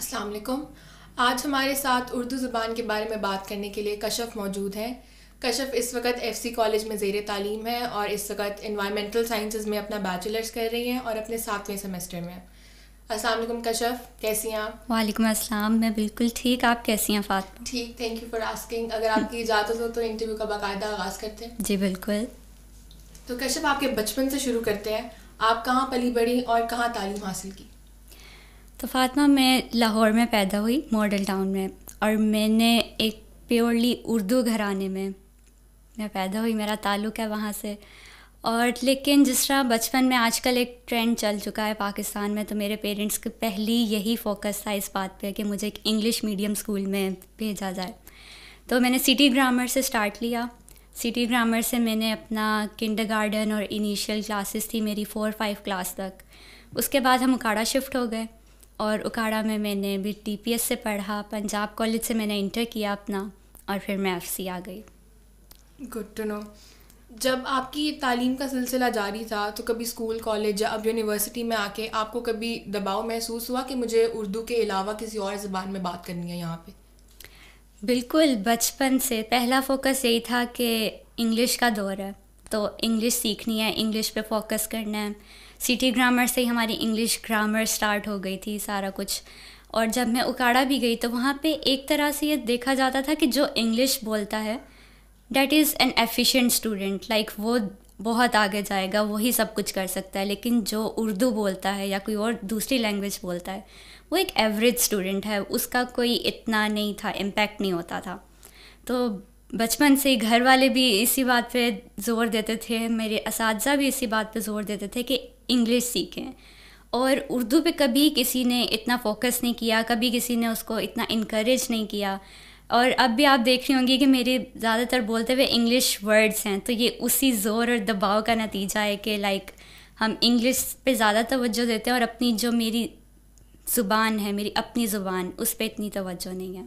अस्सलाम वालेकुम आज हमारे साथ उर्दू ज़बान के बारे में बात करने के लिए कशफ मौजूद हैं कशफ इस वक्त एफ सी कॉलेज में ज़ेर तालीम है और इस वक्त इन्वायरमेंटल साइंसेज में अपना बैचलर्स कर रही हैं और अपने सातवें सेमेस्टर में असलम कशफ कैसी हैं आप वालेकुम अस्सलाम मैं बिल्कुल ठीक आप कैसी हैं फात ठीक थैंक यू फॉर आस्किंग अगर आपकी इजाज़त हो तो इंटरव्यू का बाकायदा आगाज़ करते हैं जी बिल्कुल तो कशफ आपके बचपन से शुरू करते हैं आप कहाँ पली बढ़ी और कहाँ तालीम हासिल की तो फातिमा मैं लाहौर में पैदा हुई मॉडल टाउन में और मैंने एक प्योरली उर्दू घराने में मैं पैदा हुई मेरा ताल्लुक है वहाँ से और लेकिन जिस तरह बचपन में आजकल एक ट्रेंड चल चुका है पाकिस्तान में तो मेरे पेरेंट्स का पहली यही फोकस था इस बात पे कि मुझे एक इंग्लिश मीडियम स्कूल में भेजा जाए तो मैंने सिटी ग्रामर से स्टार्ट लिया सिटी ग्रामर से मैंने अपना किंडर गार्डन और इनिशियल क्लासेस थी मेरी फ़ोर फाइव क्लास तक उसके बाद हम उखाड़ा शिफ्ट हो गए और उकाड़ा में मैंने भी टी से पढ़ा पंजाब कॉलेज से मैंने इंटर किया अपना और फिर मैं एफ आ गई गुड टू नो जब आपकी तालीम का सिलसिला जारी था तो कभी स्कूल कॉलेज या अब यूनिवर्सिटी में आके आपको कभी दबाव महसूस हुआ कि मुझे उर्दू के अलावा किसी और ज़बान में बात करनी है यहाँ पे बिल्कुल बचपन से पहला फोकस यही था कि इंग्लिश का दौर है तो इंग्लिश सीखनी है इंग्लिश पे फोकस करना है सिटी ग्रामर से ही हमारी इंग्लिश ग्रामर स्टार्ट हो गई थी सारा कुछ और जब मैं उकाड़ा भी गई तो वहाँ पे एक तरह से ये देखा जाता था कि जो इंग्लिश बोलता है that is an efficient student like वो बहुत आगे जाएगा वही सब कुछ कर सकता है लेकिन जो उर्दू बोलता है या कोई और दूसरी लैंग्वेज बोलता है वो एक एवरेज स्टूडेंट है उसका कोई इतना नहीं था इम्पैक्ट नहीं होता था तो बचपन से घर वाले भी इसी बात पे जोर देते थे मेरे इस भी इसी बात पे जोर देते थे कि इंग्लिश सीखें और उर्दू पे कभी किसी ने इतना फोकस नहीं किया कभी किसी ने उसको इतना इनक्रेज नहीं किया और अब भी आप देख रही होंगी कि मेरे ज़्यादातर बोलते हुए इंग्लिश वर्ड्स हैं तो ये उसी ज़ोर और दबाव का नतीजा है कि लाइक हम इंग्लिश पे ज़्यादा तवज्जो देते हैं और अपनी जो मेरी ज़ुबान है मेरी अपनी ज़ुबान उस पर इतनी तवज्जो नहीं है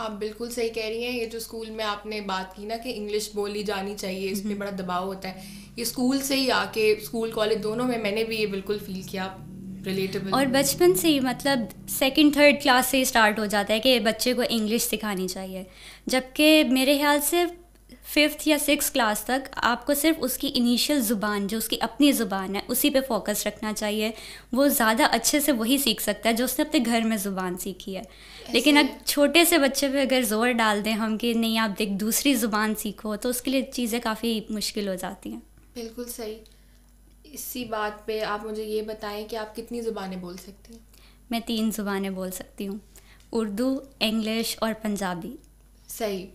आप बिल्कुल सही कह रही हैं ये जो स्कूल में आपने बात की ना कि इंग्लिश बोली जानी चाहिए इस पर हम्म। बड़ा दबाव होता है ये स्कूल से ही आके स्कूल कॉलेज दोनों में मैंने भी ये बिल्कुल फील किया रिलेटेबल और बचपन से ही मतलब सेकंड थर्ड क्लास से ही स्टार्ट हो जाता है कि बच्चे को इंग्लिश सिखानी चाहिए जबकि मेरे ख्याल से फिफ्थ या सिक्स क्लास तक आपको सिर्फ उसकी इनिशियल ज़ुबान जो उसकी अपनी ज़ुबान है उसी पे फोकस रखना चाहिए वो ज़्यादा अच्छे से वही सीख सकता है जो उसने अपने घर में ज़ुबान सीखी है लेकिन अब छोटे से बच्चे पे अगर ज़ोर डाल दें हम कि नहीं आप देख दूसरी ज़ुबान सीखो तो उसके लिए चीज़ें काफ़ी मुश्किल हो जाती हैं बिल्कुल सही इसी बात पे आप मुझे ये बताएं कि आप कितनी ज़ुबानें बोल सकती हैं मैं तीन ज़ुबानें बोल सकती हूँ उर्दू इंग्लिश और पंजाबी सही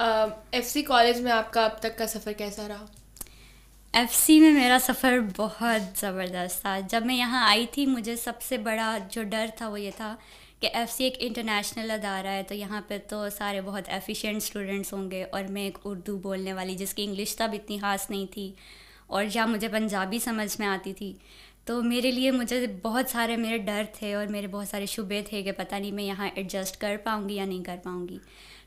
एफ सी कॉलेज में आपका अब तक का सफ़र कैसा रहा एफ सी में मेरा सफ़र बहुत ज़बरदस्त था जब मैं यहाँ आई थी मुझे सबसे बड़ा जो डर था वो ये था कि एफ सी एक इंटरनेशनल अदारा है तो यहाँ पे तो सारे बहुत एफिशिएंट स्टूडेंट्स होंगे और मैं एक उर्दू बोलने वाली जिसकी इंग्लिश तब इतनी खास नहीं थी और जहाँ मुझे पंजाबी समझ में आती थी तो मेरे लिए मुझे बहुत सारे मेरे डर थे और मेरे बहुत सारे शुबे थे कि पता नहीं मैं यहाँ एडजस्ट कर पाऊँगी या नहीं कर पाऊँगी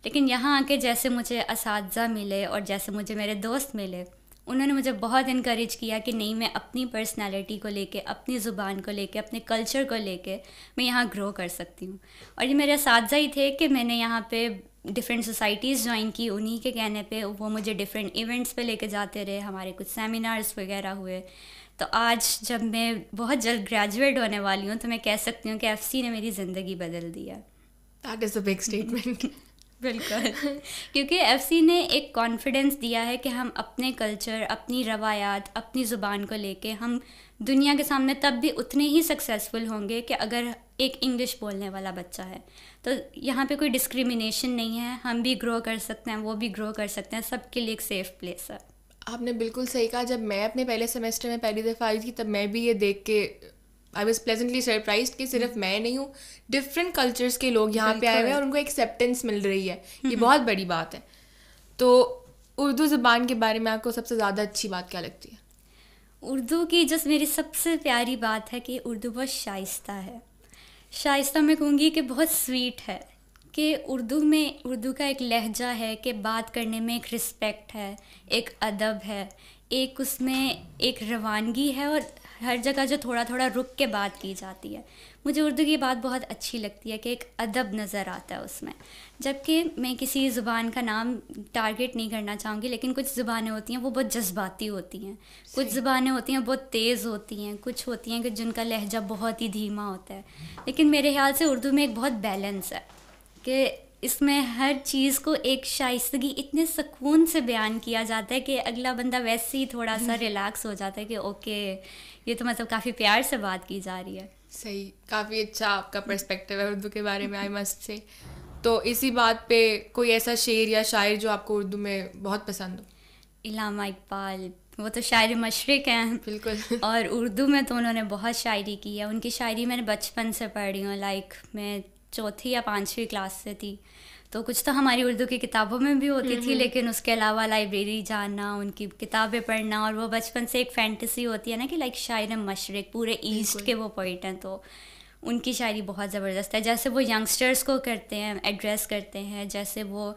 लेकिन यहाँ आके जैसे मुझे इस मिले और जैसे मुझे मेरे दोस्त मिले उन्होंने मुझे बहुत इनक्रेज किया कि नहीं मैं अपनी पर्सनालिटी को लेके अपनी ज़ुबान को लेके अपने कल्चर को लेके मैं यहाँ ग्रो कर सकती हूँ और ये मेरे साथ ही थे कि मैंने यहाँ पे डिफरेंट सोसाइटीज़ ज्वाइन की उन्हीं के कहने पे वो मुझे डिफरेंट इवेंट्स पे लेके जाते रहे हमारे कुछ सेमिनार्स वगैरह हुए तो आज जब मैं बहुत जल्द ग्रेजुएट होने वाली हूँ तो मैं कह सकती हूँ कि एफ ने मेरी ज़िंदगी बदल दिया that is a big statement बिल्कुल क्योंकि एफ ने एक कॉन्फिडेंस दिया है कि हम अपने कल्चर अपनी रवायात अपनी ज़ुबान को लेके हम दुनिया के सामने तब भी उतने ही सक्सेसफुल होंगे कि अगर एक इंग्लिश बोलने वाला बच्चा है तो यहाँ पे कोई डिस्क्रिमिनेशन नहीं है हम भी ग्रो कर सकते हैं वो भी ग्रो कर सकते हैं सबके लिए एक सेफ़ प्लेस है आपने बिल्कुल सही कहा जब मैं अपने पहले सेमेस्टर में पहली दफ़ा आई थी तब मैं भी ये देख के आई वॉज प्लेजेंटली सरप्राइज कि सिर्फ hmm. मैं नहीं हूँ डिफरेंट कल्चर्स के लोग यहाँ पे आए हुए हैं और उनको एक्सेप्टेंस मिल रही है ये hmm. बहुत बड़ी बात है तो उर्दू ज़बान के बारे में आपको सबसे ज़्यादा अच्छी बात क्या लगती है उर्दू की जस्ट मेरी सबसे प्यारी बात है कि उर्दू बहुत शाइस्ता है शाइस्ता मैं कहूँगी कि बहुत स्वीट है कि उर्दू में उर्दू का एक लहजा है कि बात करने में एक रिस्पेक्ट है एक अदब है एक उसमें एक रवानगी है और हर जगह जो थोड़ा थोड़ा रुक के बात की जाती है मुझे उर्दू की बात बहुत अच्छी लगती है कि एक अदब नज़र आता है उसमें जबकि मैं किसी ज़ुबान का नाम टारगेट नहीं करना चाहूँगी लेकिन कुछ ज़ुबानें होती हैं वो बहुत जज्बाती होती हैं कुछ ज़ुबानें होती हैं बहुत तेज़ होती हैं कुछ होती हैं कि जिनका लहजा बहुत ही धीमा होता है लेकिन मेरे ख्याल से उर्दू में एक बहुत बैलेंस है कि इसमें हर चीज़ को एक शाइस्तगी इतने सुकून से बयान किया जाता है कि अगला बंदा वैसे ही थोड़ा सा रिलैक्स हम्म। हो जाता है कि ओके ये तो मतलब काफ़ी प्यार से बात की जा रही है सही काफ़ी अच्छा आपका पर्सपेक्टिव हम्म। है उर्दू के बारे में आई मस्ट से तो इसी बात पे कोई ऐसा शेर या शायर जो आपको उर्दू में बहुत पसंद हो इलामा इकबाल वो तो शायरी मशरक़ हैं बिल्कुल और उर्दू में तो उन्होंने बहुत शायरी की है उनकी शायरी मैंने बचपन से पढ़ी हूँ लाइक मैं चौथी या पाँचवीं क्लास से थी तो कुछ तो हमारी उर्दू की किताबों में भी होती थी लेकिन उसके अलावा लाइब्रेरी जाना उनकी किताबें पढ़ना और वो बचपन से एक फैंटेसी होती है ना कि लाइक शायर मशरक पूरे ईस्ट के वो पॉइंट हैं तो उनकी शायरी बहुत ज़बरदस्त है जैसे वो यंगस्टर्स को करते हैं एड्रेस करते हैं जैसे वो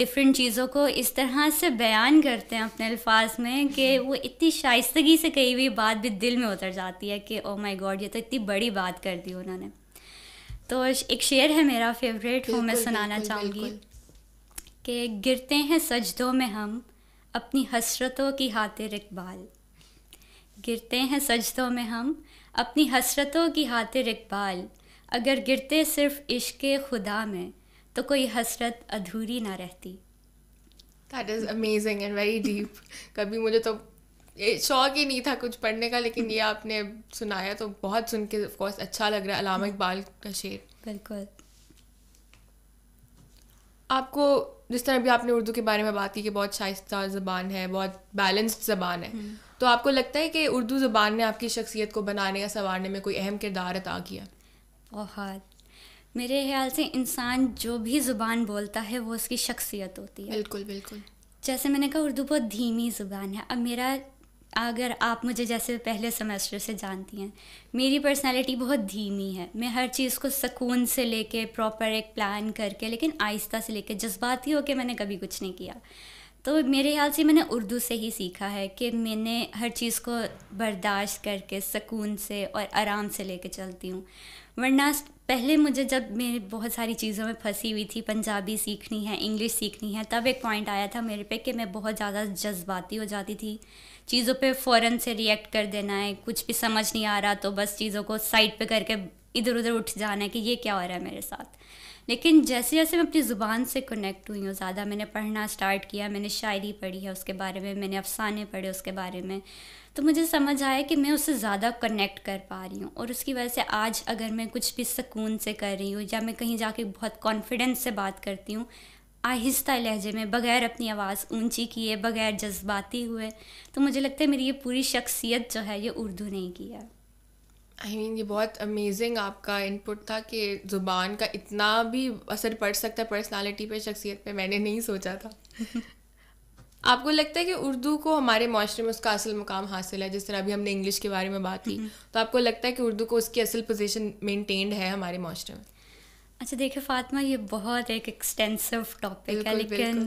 डिफरेंट चीज़ों को इस तरह से बयान करते हैं अपने अल्फाज में कि हम्म। वो इतनी शाइस्तगी से कही हुई बात भी दिल में उतर जाती है कि ओ माय गॉड ये तो इतनी बड़ी बात कर दी उन्होंने तो एक शेर है मेरा फेवरेट वो मैं सुनाना चाहूँगी कि गिरते हैं सजदों में हम अपनी हसरतों की हातिर इकबाल गिरते हैं सजदों में हम अपनी हसरतों की हातिर इकबाल अगर गिरते सिर्फ इश्क खुदा में तो कोई हसरत अधूरी ना रहती that is amazing and very deep कभी मुझे तो शौक ही नहीं था कुछ पढ़ने का लेकिन ये आपने सुनाया तो बहुत सुन के ऑफकोर्स अच्छा लग रहा है अलामा इकबाल का शेर बिल्कुल आपको जिस तरह भी आपने उर्दू के बारे में बात की कि बहुत शाइस्ता ज़बान है बहुत बैलेंस्ड ज़बान है हम्म। तो आपको लगता है कि उर्दू ज़बान ने आपकी शख्सियत को बनाने या संवारने में कोई अहम किरदार अदा किया बहुत हाँ। मेरे ख्याल से इंसान जो भी ज़ुबान बोलता है वो उसकी शख्सियत होती है बिल्कुल बिल्कुल जैसे मैंने कहा उर्दू बहुत धीमी ज़ुबान है अब मेरा अगर आप मुझे जैसे पहले सेमेस्टर से जानती हैं मेरी पर्सनालिटी बहुत धीमी है मैं हर चीज़ को सुकून से लेके प्रॉपर एक प्लान करके लेकिन आहिस्ता से लेके जज्बाती होकर मैंने कभी कुछ नहीं किया तो मेरे ख्याल से मैंने उर्दू से ही सीखा है कि मैंने हर चीज़ को बर्दाश्त करके सुकून से और आराम से लेके चलती हूँ वरना पहले मुझे जब मेरे बहुत सारी चीज़ों में फंसी हुई थी पंजाबी सीखनी है इंग्लिश सीखनी है तब एक पॉइंट आया था मेरे पे कि मैं बहुत ज़्यादा जज्बाती हो जाती थी चीज़ों पे फ़ौरन से रिएक्ट कर देना है कुछ भी समझ नहीं आ रहा तो बस चीज़ों को साइड पे करके इधर उधर उठ जाना है कि ये क्या हो रहा है मेरे साथ लेकिन जैसे जैसे मैं अपनी ज़ुबान से कनेक्ट हुई हूँ ज़्यादा मैंने पढ़ना स्टार्ट किया मैंने शायरी पढ़ी है उसके बारे में मैंने अफसाने पढ़े उसके बारे में तो मुझे समझ आया कि मैं उससे ज़्यादा कनेक्ट कर पा रही हूँ और उसकी वजह से आज अगर मैं कुछ भी सुकून से कर रही हूँ या मैं कहीं जाके बहुत कॉन्फिडेंस से बात करती हूँ आहिस्ता लहजे में बग़ैर अपनी आवाज़ ऊंची किए बग़ैर जज्बाती हुए तो मुझे लगता है मेरी ये पूरी शख्सियत जो है ये उर्दू ने की है आई I मीन mean, ये बहुत अमेजिंग आपका इनपुट था कि ज़ुबान का इतना भी असर पड़ सकता है पर्सनालिटी पे शख्सियत पे मैंने नहीं सोचा था आपको लगता है कि उर्दू को हमारे माशरे में उसका असल मुकाम हासिल है जिस तरह अभी हमने इंग्लिश के बारे में बात की हम्म। तो आपको लगता है कि उर्दू को उसकी असल पोजीशन मेंटेन्ड है हमारे माशरे में अच्छा देखिए फातिमा ये बहुत एक एक्सटेंसिव टॉपिक है लेकिन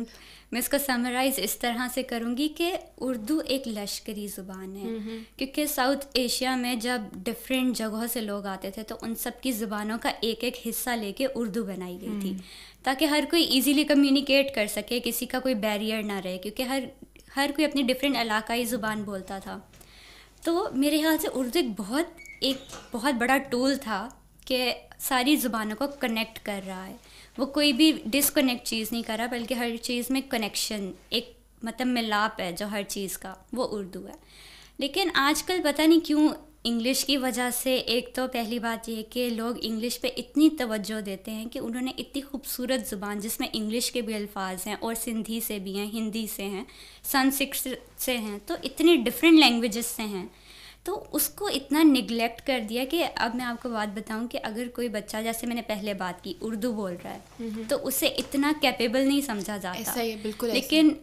मैं इसको समराइज इस तरह से करूँगी कि उर्दू एक लश्करी ज़ुबान है हम्म, हम्म। क्योंकि साउथ एशिया में जब डिफरेंट जगहों से लोग आते थे तो उन सब की ज़ुबानों का एक एक हिस्सा लेके उर्दू बनाई गई थी हम्म। ताकि हर कोई इजीली कम्युनिकेट कर सके किसी का कोई बैरियर ना रहे क्योंकि हर हर कोई अपनी डिफरेंट इलाकाई ज़ुबान बोलता था तो मेरे ख्याल से उर्दू एक बहुत एक बहुत बड़ा टूल था कि सारी ज़ुबानों को कनेक्ट कर रहा है वो कोई भी डिसकनेक्ट चीज़ नहीं कर रहा बल्कि हर चीज़ में कनेक्शन एक मतलब मिलाप है जो हर चीज़ का वो उर्दू है लेकिन आजकल पता नहीं क्यों इंग्लिश की वजह से एक तो पहली बात यह कि लोग इंग्लिश पे इतनी तवज्जो देते हैं कि उन्होंने इतनी खूबसूरत ज़ुबान जिसमें इंग्लिश के भी अल्फाज हैं और सिंधी से भी हैं हिंदी से हैं सनसिक्स से हैं तो इतनी डिफरेंट लैंग्वेजेस से हैं तो उसको इतना निगलेक्ट कर दिया कि अब मैं आपको बात बताऊं कि अगर कोई बच्चा जैसे मैंने पहले बात की उर्दू बोल रहा है तो उसे इतना कैपेबल नहीं समझा जाता ऐसा ही बिल्कुल लेकिन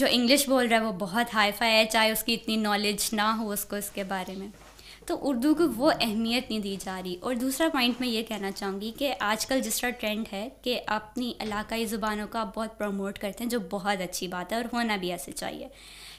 जो इंग्लिश बोल रहा है वो बहुत हाई फाई है चाहे उसकी इतनी नॉलेज ना हो उसको इसके बारे में तो उर्दू को वो अहमियत नहीं दी जा रही और दूसरा पॉइंट मैं ये कहना चाहूँगी कि आजकल जिस तरह ट्रेंड है कि अपनी इलाकाई ज़ुबानों का आप बहुत प्रमोट करते हैं जो बहुत अच्छी बात है और होना भी ऐसे चाहिए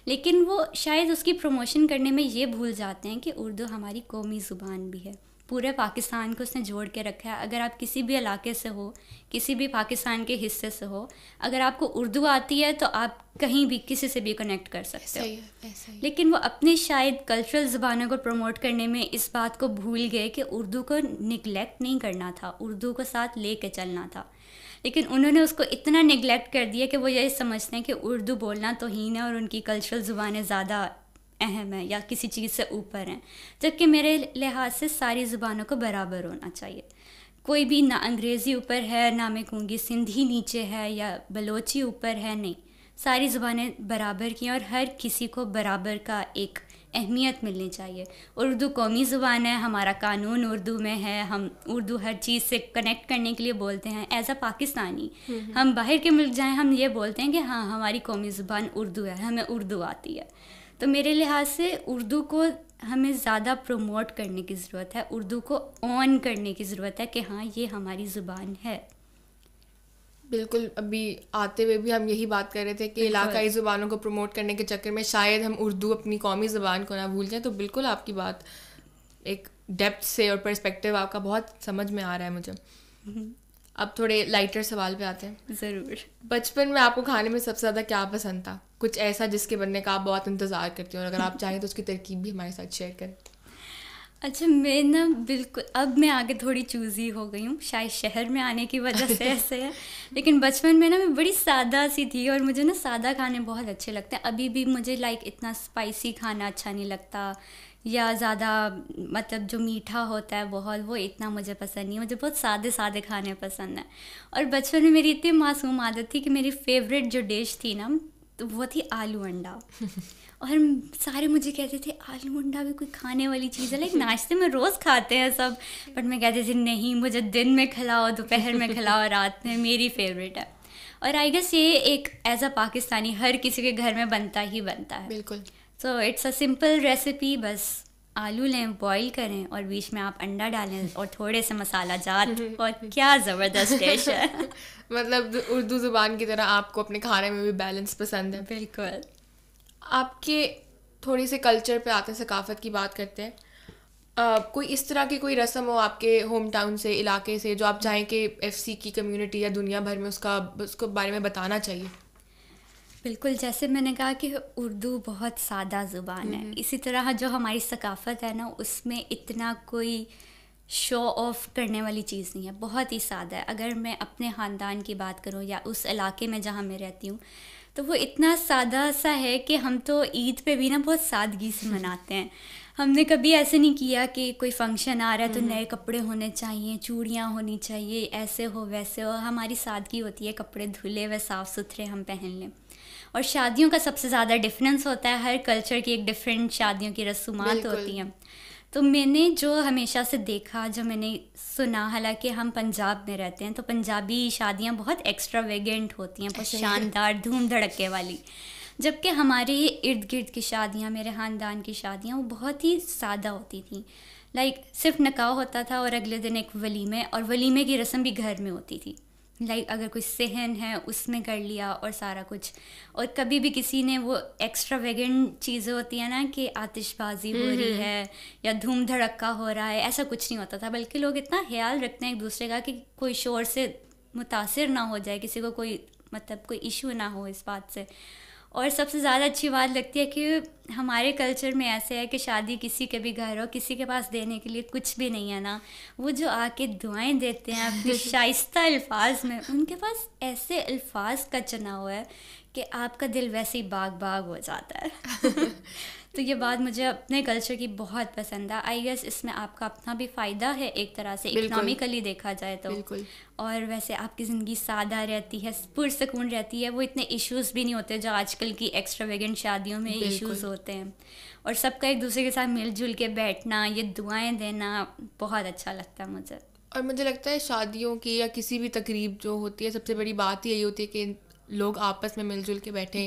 लेकिन वो शायद उसकी प्रमोशन करने में ये भूल जाते हैं कि उर्दू हमारी कौमी ज़ुबान भी है पूरे पाकिस्तान को उसने जोड़ के रखा है अगर आप किसी भी इलाके से हो किसी भी पाकिस्तान के हिस्से से हो अगर आपको उर्दू आती है तो आप कहीं भी किसी से भी कनेक्ट कर सकते हो ऐसा ही। लेकिन वो अपने शायद कल्चरल ज़बानों को प्रमोट करने में इस बात को भूल गए कि उर्दू को निगलेक्ट नहीं करना था उर्दू को साथ ले कर चलना था लेकिन उन्होंने उसको इतना निगलेक्ट कर दिया कि वो यही समझते हैं कि उर्दू बोलना तो हीन है और उनकी कल्चरल ज़ुबानें ज़्यादा अहम है या किसी चीज़ से ऊपर हैं जबकि मेरे लिहाज से सारी ज़ुबानों को बराबर होना चाहिए कोई भी ना अंग्रेज़ी ऊपर है ना मैं कहूँगी सिंधी नीचे है या बलोची ऊपर है नहीं सारी ज़ुबानें बराबर की हैं और हर किसी को बराबर का एक अहमियत मिलनी चाहिए उर्दू कौमी ज़ुबान है हमारा कानून उर्दू में है हम उर्दू हर चीज़ से कनेक्ट करने के लिए बोलते हैं एज़ अ पाकिस्तानी हम बाहर के मुल्क जाएँ हम ये बोलते हैं कि हाँ हमारी कौमी ज़ुबान उर्दू है हमें उर्दू आती है तो मेरे लिहाज से उर्दू को हमें ज़्यादा प्रमोट करने की ज़रूरत है उर्दू को ऑन करने की ज़रूरत है कि हाँ ये हमारी ज़ुबान है बिल्कुल अभी आते हुए भी हम यही बात कर रहे थे कि इलाकाई ज़ुबानों को प्रमोट करने के चक्कर में शायद हम उर्दू अपनी कौमी ज़बान को ना भूल जाएं तो बिल्कुल आपकी बात एक डेप्थ से और पर्सपेक्टिव आपका बहुत समझ में आ रहा है मुझे हम्म। अब थोड़े लाइटर सवाल पे आते हैं ज़रूर बचपन में आपको खाने में सबसे ज़्यादा क्या पसंद था कुछ ऐसा जिसके बनने का आप बहुत इंतज़ार करते हो और अगर आप चाहें तो उसकी तरकीब भी हमारे साथ शेयर करें अच्छा मैं ना बिल्कुल अब मैं आगे थोड़ी चूज़ी हो गई हूँ शायद शहर में आने की वजह से ऐसे है लेकिन बचपन में ना मैं बड़ी सादा सी थी और मुझे ना सादा खाने बहुत अच्छे लगते हैं अभी भी मुझे लाइक इतना स्पाइसी खाना अच्छा नहीं लगता या ज़्यादा मतलब जो मीठा होता है बहुत वो इतना मुझे पसंद नहीं है मुझे बहुत सादे सादे खाने पसंद है और बचपन में मेरी इतनी मासूम आदत थी कि मेरी फेवरेट जो डिश थी ना तो वो थी आलू अंडा और सारे मुझे कहते थे आलू अंडा भी कोई खाने वाली चीज़ है लाइक नाश्ते में रोज़ खाते हैं सब बट मैं कहती थी नहीं मुझे दिन में खिलाओ दोपहर में खिलाओ रात में मेरी फेवरेट है और आई गेस ये एक एज अ पाकिस्तानी हर किसी के घर में बनता ही बनता है बिल्कुल so it's a simple recipe बस आलू लें बॉईल करें और बीच में आप अंडा डालें और थोड़े से मसाला जात और क्या ज़बरदस्त डिश है मतलब उर्दू ज़ुबान की तरह आपको अपने खाने में भी बैलेंस पसंद है बिल्कुल आपके थोड़ी से कल्चर पे आते हैं सकाफत की बात करते हैं Uh, कोई इस तरह की कोई रस्म हो आपके होम टाउन से इलाके से जो आप चाहें कि सी की कम्युनिटी या दुनिया भर में उसका उसको बारे में बताना चाहिए बिल्कुल जैसे मैंने कहा कि उर्दू बहुत सादा ज़ुबान है इसी तरह जो हमारी सकाफ़त है ना उसमें इतना कोई शो ऑफ करने वाली चीज़ नहीं है बहुत ही सादा है अगर मैं अपने ख़ानदान की बात करूँ या उस इलाके में जहाँ मैं रहती हूँ तो वो इतना सादा सा है कि हम तो ईद पे भी ना बहुत सादगी से मनाते हैं हमने कभी ऐसे नहीं किया कि कोई फंक्शन आ रहा है तो नए कपड़े होने चाहिए चूड़ियाँ होनी चाहिए ऐसे हो वैसे हो हमारी सादगी होती है कपड़े धुले व साफ़ सुथरे हम पहन लें और शादियों का सबसे ज़्यादा डिफरेंस होता है हर कल्चर की एक डिफरेंट शादियों की रसूमात होती हैं तो मैंने जो हमेशा से देखा जो मैंने सुना हालांकि हम पंजाब में रहते हैं तो पंजाबी शादियाँ बहुत एक्स्ट्रा वेगेंट होती हैं बहुत अच्छा। शानदार धूम धड़के वाली जबकि हमारे इर्द गिर्द की शादियाँ मेरे ख़ानदान की शादियाँ वो बहुत ही सादा होती थी लाइक सिर्फ नकाह होता था और अगले दिन एक वलीमे और वलीमे की रस्म भी घर में होती थी लाइक like, अगर कोई सहन है उसमें कर लिया और सारा कुछ और कभी भी किसी ने वो एक्स्ट्रा वेगन चीज़ें होती है ना कि आतिशबाजी हो रही है या धूम धड़का हो रहा है ऐसा कुछ नहीं होता था बल्कि लोग इतना ख्याल रखते हैं एक दूसरे का कि कोई शोर से मुतासर ना हो जाए किसी को कोई मतलब कोई इशू ना हो इस बात से और सबसे ज़्यादा अच्छी बात लगती है कि हमारे कल्चर में ऐसे है कि शादी किसी के भी घर हो किसी के पास देने के लिए कुछ भी नहीं है ना वो जो आके दुआएं देते हैं अपने शाइस्ता अल्फाज में उनके पास ऐसे अल्फाज का चना हुआ है कि आपका दिल वैसे ही बाग बाग हो जाता है तो ये बात मुझे अपने कल्चर की बहुत पसंद है आई गेस इसमें आपका अपना भी फ़ायदा है एक तरह से इकोनॉमिकली देखा जाए तो और वैसे आपकी ज़िंदगी सादा रहती है पुरसकून रहती है वो इतने इश्यूज भी नहीं होते जो आजकल की एक्स्ट्रावेगेंट शादियों में इश्यूज होते हैं और सबका एक दूसरे के साथ मिलजुल के बैठना ये दुआएं देना बहुत अच्छा लगता है मुझे और मुझे लगता है शादियों की या किसी भी तकरीब जो होती है सबसे बड़ी बात यही होती है कि लोग आपस में मिलजुल के बैठे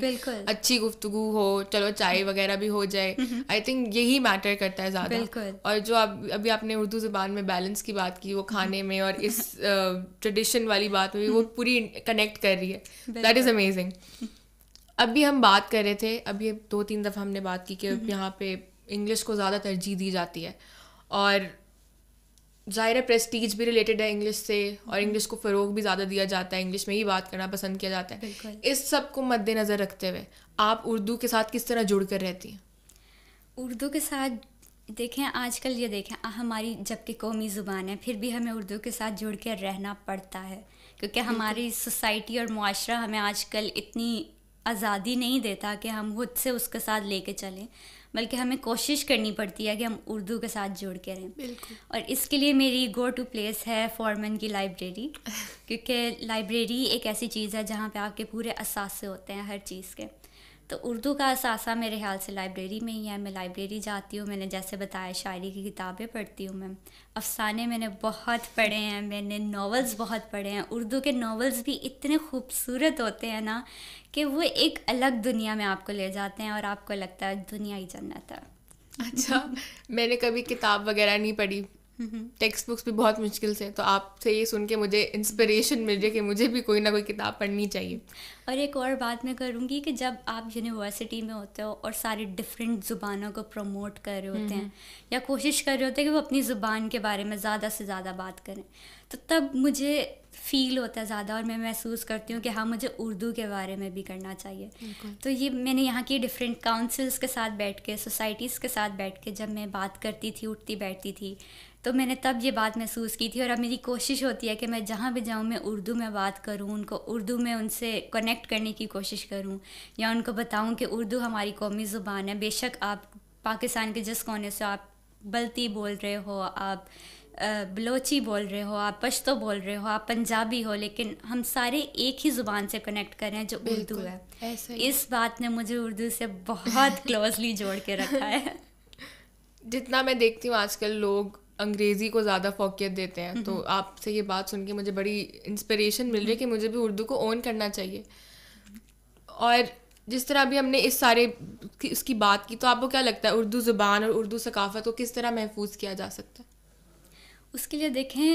अच्छी गुफ्तगु हो चलो चाय हम्म। वगैरह भी हो जाए आई हम्म। थिंक यही मैटर करता है ज़्यादा और जो आप अभी आपने उर्दू ज़बान में बैलेंस की बात की वो खाने में और इस ट्रेडिशन uh, वाली बात में भी वो हम्म। पूरी कनेक्ट कर रही है दैट इज़ अमेजिंग अभी हम बात कर रहे थे अभी दो तीन दफ़ा हमने बात की कि यहाँ पे इंग्लिश को ज़्यादा तरजीह दी जाती है और ज़ाहिर है प्रेस्टीज भी रिलेटेड है इंग्लिश से और इंग्लिश को फ़रोग भी ज़्यादा दिया जाता है इंग्लिश में ही बात करना पसंद किया जाता है इस सब को मद्देनज़र रखते हुए आप उर्दू के साथ किस तरह जुड़ कर रहती हैं उर्दू के साथ देखें आजकल ये देखें हमारी जबकि कौमी ज़ुबान है फिर भी हमें उर्दू के साथ जुड़ कर रहना पड़ता है क्योंकि हमारी सोसाइटी और माशरा हमें आजकल इतनी आज़ादी नहीं देता कि हम खुद से उसके साथ कर चलें बल्कि हमें कोशिश करनी पड़ती है कि हम उर्दू के साथ जुड़ के रहें और इसके लिए मेरी गो टू प्लेस है फॉरमन की लाइब्रेरी क्योंकि लाइब्रेरी एक ऐसी चीज़ है जहाँ पे आपके पूरे असासे होते हैं हर चीज़ के तो उर्दू का असासा मेरे ख्याल से लाइब्रेरी में ही है मैं लाइब्रेरी जाती हूँ मैंने जैसे बताया शायरी की किताबें पढ़ती हूँ मैं अफसाने मैंने बहुत पढ़े हैं मैंने नावल्स बहुत पढ़े हैं उर्दू के नावल्स भी इतने खूबसूरत होते हैं ना कि वो एक अलग दुनिया में आपको ले जाते हैं और आपको लगता है दुनिया ही जन्नत है अच्छा मैंने कभी किताब वगैरह नहीं पढ़ी टेक्स्ट हम्म। बुक्स भी बहुत मुश्किल से तो आपसे ये सुन के मुझे इंस्पिरेशन मिल रही कि मुझे भी कोई ना कोई किताब पढ़नी चाहिए और एक और बात मैं करूँगी कि जब आप यूनिवर्सिटी में होते हो और सारे डिफरेंट ज़ुबानों को प्रमोट कर रहे होते हैं हम्म। या कोशिश कर रहे होते हैं कि वो अपनी ज़ुबान के बारे में ज़्यादा से ज़्यादा बात करें तो तब मुझे फील होता है ज़्यादा और मैं महसूस करती हूँ कि हाँ मुझे उर्दू के बारे में भी करना चाहिए तो ये मैंने यहाँ की डिफरेंट काउंसिल्स के साथ बैठ के सोसाइटीज़ के साथ बैठ के जब मैं बात करती थी उठती बैठती थी तो मैंने तब ये बात महसूस की थी और अब मेरी कोशिश होती है कि मैं जहाँ भी जाऊँ मैं उर्दू में बात करूँ उनको उर्दू में उनसे कनेक्ट करने की कोशिश करूँ या उनको बताऊँ कि उर्दू हमारी कौमी ज़ुबान है बेशक आप पाकिस्तान के जिस कोने से आप बलती बोल रहे हो आप बलोची बोल रहे हो आप पश्तो बोल रहे हो आप पंजाबी हो लेकिन हम सारे एक ही ज़ुबान से कनेक्ट कर रहे हैं जो उर्दू है इस बात ने मुझे उर्दू से बहुत क्लोजली जोड़ के रखा है जितना मैं देखती हूँ आजकल लोग अंग्रेज़ी को ज़्यादा फोकियत देते हैं तो आपसे ये बात सुन के मुझे बड़ी इंस्परेशन मिल रही है कि मुझे भी उर्दू को ओन करना चाहिए और जिस तरह अभी हमने इस सारे इसकी बात की तो आपको क्या लगता है उर्दू ज़ुबान और उर्दू सकाफ़त को किस तरह महफूज किया जा सकता है उसके लिए देखें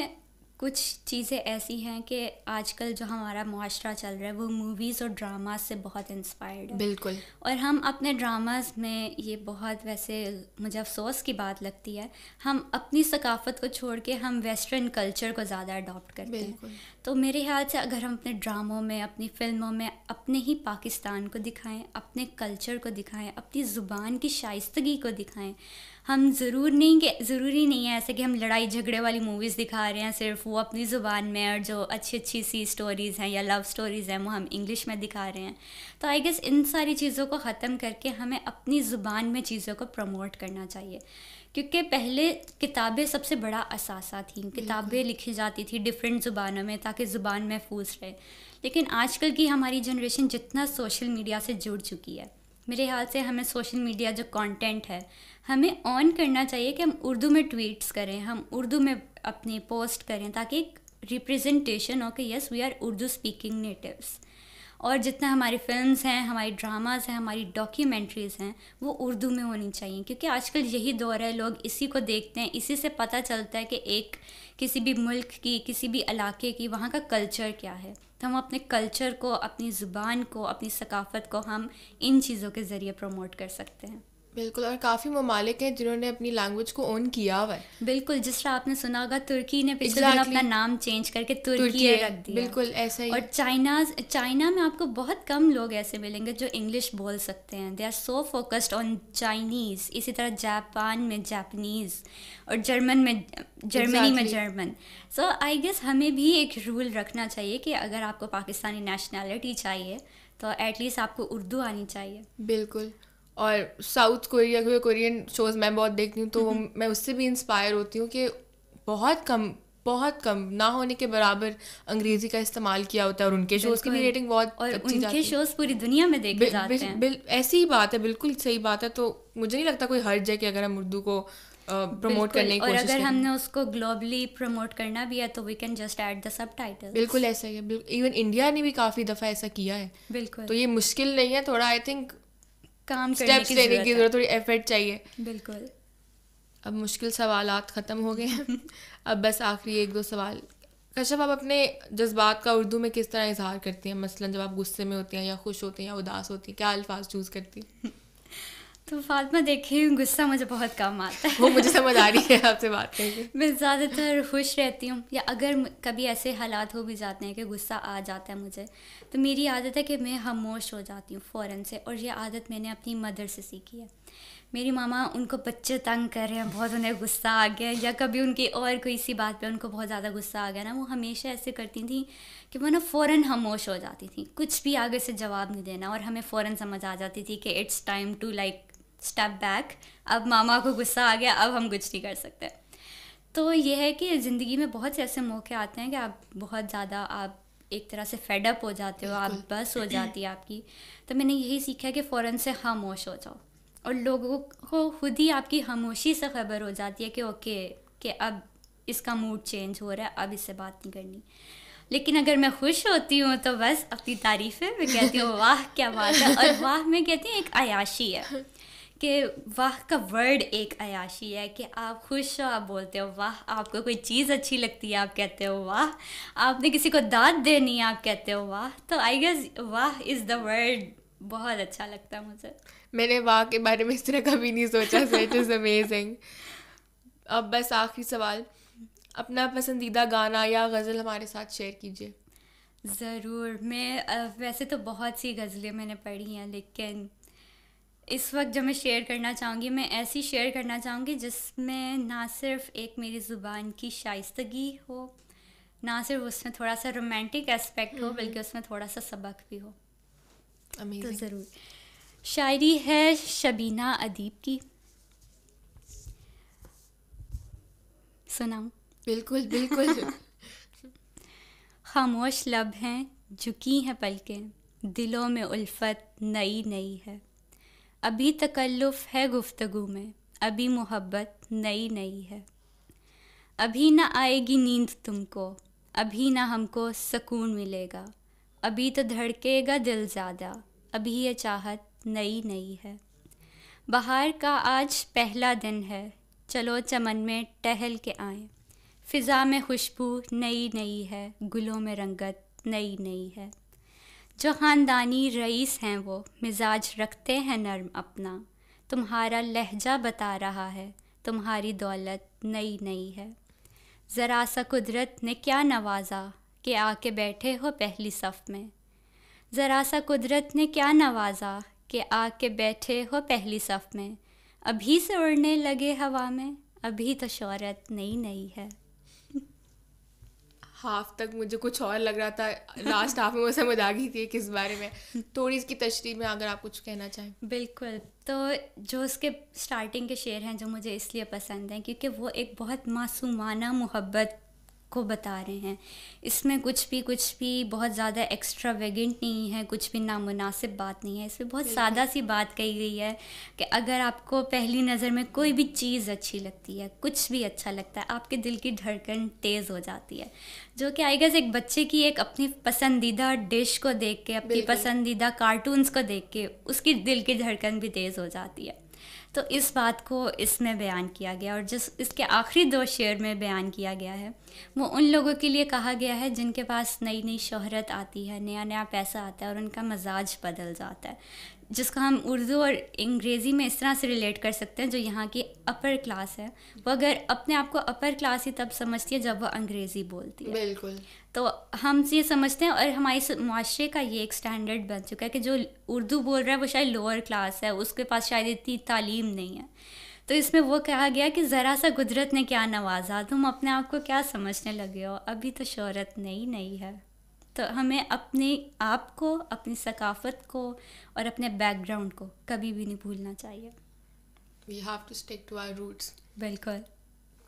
कुछ चीज़ें ऐसी हैं कि आजकल जो हमारा मुआरा चल रहा है वो मूवीज़ और ड्रामाज से बहुत इंस्पायर्ड है बिल्कुल और हम अपने ड्रामाज में ये बहुत वैसे मुझे अफसोस की बात लगती है हम अपनी सकाफत को छोड़ के हम वेस्टर्न कल्चर को ज़्यादा अडॉप्ट करते हैं तो मेरे ख्याल से अगर हम अपने ड्रामों में अपनी फ़िल्मों में अपने ही पाकिस्तान को दिखाएँ अपने कल्चर को दिखाएँ अपनी ज़ुबान की शाइस्तगी को दिखाएँ हम ज़रूर नहीं के ज़रूरी नहीं है ऐसे कि हम लड़ाई झगड़े वाली मूवीज़ दिखा रहे हैं सिर्फ वो अपनी ज़ुबान में और जो अच्छी अच्छी सी स्टोरीज़ हैं या लव स्टोरीज़ हैं वो हम इंग्लिश में दिखा रहे हैं तो आई गेस इन सारी चीज़ों को ख़त्म करके हमें अपनी ज़ुबान में चीज़ों को प्रमोट करना चाहिए क्योंकि पहले किताबें सबसे बड़ा असासा थी किताबें लिखी जाती थी डिफरेंट ज़ुबानों में ताकि ज़ुबान महफूज रहे लेकिन आजकल की हमारी जनरेशन जितना सोशल मीडिया से जुड़ चुकी है मेरे ख्याल से हमें सोशल मीडिया जो कंटेंट है हमें ऑन करना चाहिए कि हम उर्दू में ट्वीट्स करें हम उर्दू में अपने पोस्ट करें ताकि एक रिप्रेजेंटेशन हो कि yes we are Urdu speaking natives और जितना हमारी फिल्म्स हैं हमारी ड्रामाज़ हैं हमारी डॉक्यूमेंट्रीज़ हैं वो उर्दू में होनी चाहिए क्योंकि आजकल यही दौर है लोग इसी को देखते हैं इसी से पता चलता है कि एक किसी भी मुल्क की किसी भी इलाके की वहाँ का कल्चर क्या है तो हम अपने कल्चर को अपनी ज़ुबान को अपनी सकाफ़त को हम इन चीज़ों के ज़रिए प्रमोट कर सकते हैं बिल्कुल और काफ़ी ममालिक हैं जिन्होंने अपनी लैंग्वेज को ओन किया हुआ है बिल्कुल जिस तरह आपने सुना होगा तुर्की ने पिछले exactly. दिन अपना नाम चेंज करके तुर्की, तुर्की रख दिया बिल्कुल ऐसा ही और चाइना चाइना में आपको बहुत कम लोग ऐसे मिलेंगे जो इंग्लिश बोल सकते हैं they are so focused on Chinese इसी तरह जापान में जापनीज़ और जर्मन में जर्मनी exactly. में जर्मन सो आई गेस हमें भी एक रूल रखना चाहिए कि अगर आपको पाकिस्तानी नेशनैलिटी चाहिए तो एटलीस्ट आपको उर्दू आनी चाहिए बिल्कुल और साउथ कोरिया के कोरियन शोज़ मैं बहुत देखती हूँ तो वो मैं उससे भी इंस्पायर होती हूँ कि बहुत कम बहुत कम ना होने के बराबर अंग्रेजी का इस्तेमाल किया होता है और उनके शोज की भी रेटिंग बहुत और अच्छी उनके शोज पूरी दुनिया में देखे जाते हैं बिल, ऐसी ही बात है बिल्कुल सही बात है तो मुझे नहीं लगता कोई हर्ज है कि अगर हम उर्दू को प्रमोट करने की कोशिश अगर हमने उसको ग्लोबली प्रमोट करना भी है तो we can just add the सब बिल्कुल ऐसा ही है इवन इंडिया ने भी काफ़ी दफ़ा ऐसा किया है बिल्कुल तो ये मुश्किल नहीं है थोड़ा आई थिंक काम स्टेप्स लेने की जरूरत थोड़ी एफर्ट चाहिए बिल्कुल अब मुश्किल सवाल ख़त्म हो गए हैं अब बस आखिरी एक दो सवाल कश्यप आप अपने जज्बात का उर्दू में किस तरह इजहार करती हैं मसलन जब आप गुस्से में होती हैं या खुश होती हैं या उदास होती हैं क्या अल्फाज चूज़ करती हैं तो फातमा देखे गुस्सा मुझे बहुत कम आता है वो मुझे समझ आ रही है आपसे बात करके मैं ज़्यादातर खुश रहती हूँ या अगर कभी ऐसे हालात हो भी जाते हैं कि गुस्सा आ जाता है मुझे तो मेरी आदत है कि मैं खामोश हो जाती हूँ फ़ौर से और ये आदत मैंने अपनी मदर से सीखी है मेरी मामा उनको बच्चे तंग कर रहे हैं बहुत उन्हें गुस्सा आ गया या कभी उनकी और कोई सी बात पे उनको बहुत ज़्यादा गुस्सा आ गया ना वो हमेशा ऐसे करती थी कि वो ना फ़ौर खामोश हो जाती थी कुछ भी आगे से जवाब नहीं देना और हमें फ़ौर समझ आ जाती थी कि it's time to like step back अब मामा को गुस्सा आ गया अब हम कुछ नहीं कर सकते तो ये है कि ज़िंदगी में बहुत से ऐसे मौके आते हैं कि आप बहुत ज़्यादा आप एक तरह से फेडअप हो जाते हो आप बस हो जाती है आपकी तो मैंने यही सीखा कि फ़ौर से खामोश हो जाओ और लोगों को खुद ही आपकी खामोशी से खबर हो जाती है कि ओके कि अब इसका मूड चेंज हो रहा है अब इससे बात नहीं करनी लेकिन अगर मैं खुश होती हूँ तो बस अपनी तारीफ़ें मैं कहती हूँ वाह क्या बात है और वाह मैं कहती हूँ एक आयाशी है कि वाह का वर्ड एक अयाशी है कि आप खुश हो आप बोलते हो वाह आपको कोई चीज़ अच्छी लगती है आप कहते हो वाह आपने किसी को दाद देनी है आप कहते हो वाह तो आई गेस वाह इज़ द वर्ड बहुत अच्छा लगता है मुझे मैंने वाह के बारे में इस तरह कभी नहीं सोचा सो इट इज़ अमेजिंग अब बस आखिरी सवाल अपना पसंदीदा गाना या गज़ल हमारे साथ शेयर कीजिए ज़रूर मैं वैसे तो बहुत सी गज़लें मैंने पढ़ी हैं लेकिन इस वक्त जो मैं शेयर करना चाहूँगी मैं ऐसी शेयर करना चाहूँगी जिसमें ना सिर्फ एक मेरी ज़ुबान की शाइस्तगी हो ना सिर्फ उसमें थोड़ा सा रोमांटिक एस्पेक्ट हो बल्कि हम्म। उसमें थोड़ा सा सबक भी हो तो Amazing. तो ज़रूर शायरी है शबीना अदीब की सुनाऊँ बिल्कुल बिल्कुल खामोश लब हैं झुकी हैं पलकें दिलों में उल्फत नई नई है अभी तकल्लुफ़ है गुफ्तगु में अभी मोहब्बत नई नई है अभी न आएगी नींद तुमको अभी न हमको सुकून मिलेगा अभी तो धड़केगा दिल ज़्यादा अभी ये चाहत नई नई है बाहर का आज पहला दिन है चलो चमन में टहल के आए फ़िज़ा में खुशबू नई नई है गुलों में रंगत नई नई है जो ख़ानदानी रईस हैं वो मिजाज रखते हैं नर्म अपना तुम्हारा लहजा बता रहा है तुम्हारी दौलत नई नई है ज़रा सा कुदरत ने क्या नवाज़ा कि आके बैठे हो पहली सफ़ में ज़रा सा कुदरत ने क्या नवाज़ा कि आके बैठे हो पहली सफ़ में अभी से उड़ने लगे हवा में अभी तो शहरत नई नई है हाफ तक मुझे कुछ और लग रहा था लास्ट हाफ में वो समझ आ गई थी किस बारे में थोड़ी इसकी तशरी में अगर आप कुछ कहना चाहें बिल्कुल तो जो उसके स्टार्टिंग के शेर हैं जो मुझे इसलिए पसंद हैं क्योंकि वो एक बहुत मासूमाना मोहब्बत को बता रहे हैं इसमें कुछ भी कुछ भी बहुत ज़्यादा एक्स्ट्रा वेगेंट नहीं है कुछ भी नामुनासिब बात नहीं है इसमें बहुत सादा सी बात कही गई है कि अगर आपको पहली नज़र में कोई भी चीज़ अच्छी लगती है कुछ भी अच्छा लगता है आपके दिल की धड़कन तेज़ हो जाती है जो कि आई गेस एक बच्चे की एक अपनी पसंदीदा डिश को देख के अपनी पसंदीदा कार्टून्स को देख के उसकी दिल की धड़कन भी तेज़ हो जाती है तो इस बात को इसमें बयान किया गया और जिस इसके आखिरी दो शेर में बयान किया गया है वो उन लोगों के लिए कहा गया है जिनके पास नई नई शोहरत आती है नया नया पैसा आता है और उनका मजाज बदल जाता है जिसका हम उर्दू और अंग्रेज़ी में इस तरह से रिलेट कर सकते हैं जो यहाँ की अपर क्लास है वो अगर अपने आप को अपर क्लास ही तब समझती है जब वो अंग्रेज़ी बोलती है बिल्कुल तो हम ये समझते हैं और हमारे माशरे का ये एक स्टैंडर्ड बन चुका है कि जो उर्दू बोल रहा है वो शायद लोअर क्लास है उसके पास शायद इतनी तालीम नहीं है तो इसमें वो कहा गया कि ज़रा सा कुदरत ने क्या नवाजा तुम अपने आप को क्या समझने लगे हो अभी तो शहरत नई नई है तो हमें अपने आप को अपनी सकाफत को और अपने बैकग्राउंड को कभी भी नहीं भूलना चाहिए we have to stick to our roots बिल्कुल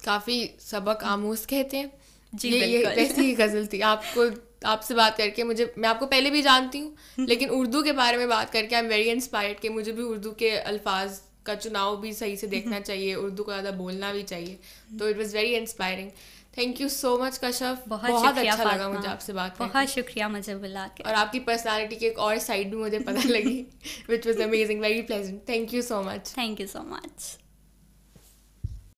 काफ़ी सबक आमोज कहते हैं जी ये, ये वैसी ही गज़ल थी आपको आपसे बात करके मुझे मैं आपको पहले भी जानती हूँ लेकिन उर्दू के बारे में बात करके आई एम वेरी इंस्पायर्ड कि मुझे भी उर्दू के अल्फाज का चुनाव भी सही से देखना चाहिए उर्दू को ज़्यादा बोलना भी चाहिए तो it was very inspiring thank you so much Kashaf बहुत, बहुत अच्छा लगा मुझे आपसे बात बहुत शुक्रिया मुझे बुला के और आपकी पर्सनालिटी की एक और साइड भी मुझे पता लगी which was amazing very pleasant thank you so much thank you so much